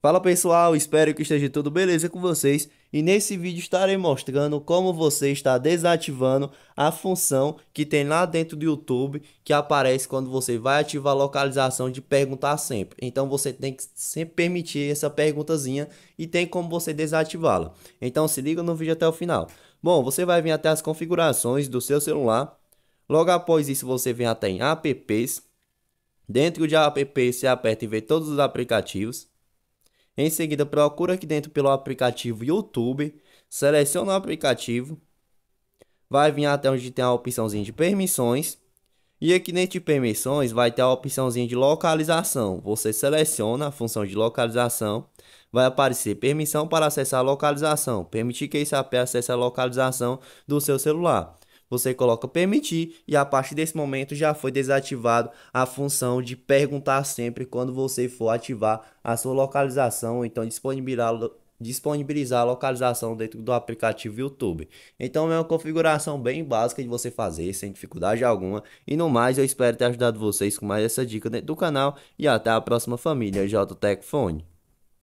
Fala pessoal, espero que esteja tudo beleza com vocês e nesse vídeo estarei mostrando como você está desativando a função que tem lá dentro do YouTube que aparece quando você vai ativar a localização de perguntar sempre. Então você tem que sempre permitir essa perguntazinha e tem como você desativá-la. Então se liga no vídeo até o final. Bom, você vai vir até as configurações do seu celular. Logo após isso você vem até em apps. Dentro de apps você aperta e vê todos os aplicativos. Em seguida, procura aqui dentro pelo aplicativo YouTube, seleciona o aplicativo, vai vir até onde tem a opçãozinha de permissões. E aqui dentro de permissões vai ter a opçãozinha de localização. Você seleciona a função de localização, vai aparecer permissão para acessar a localização, permitir que esse AP acesse a localização do seu celular você coloca permitir e a partir desse momento já foi desativado a função de perguntar sempre quando você for ativar a sua localização, então disponibilizar disponibilizar a localização dentro do aplicativo YouTube. Então é uma configuração bem básica de você fazer, sem dificuldade alguma. E no mais, eu espero ter ajudado vocês com mais essa dica dentro do canal e até a próxima família JTech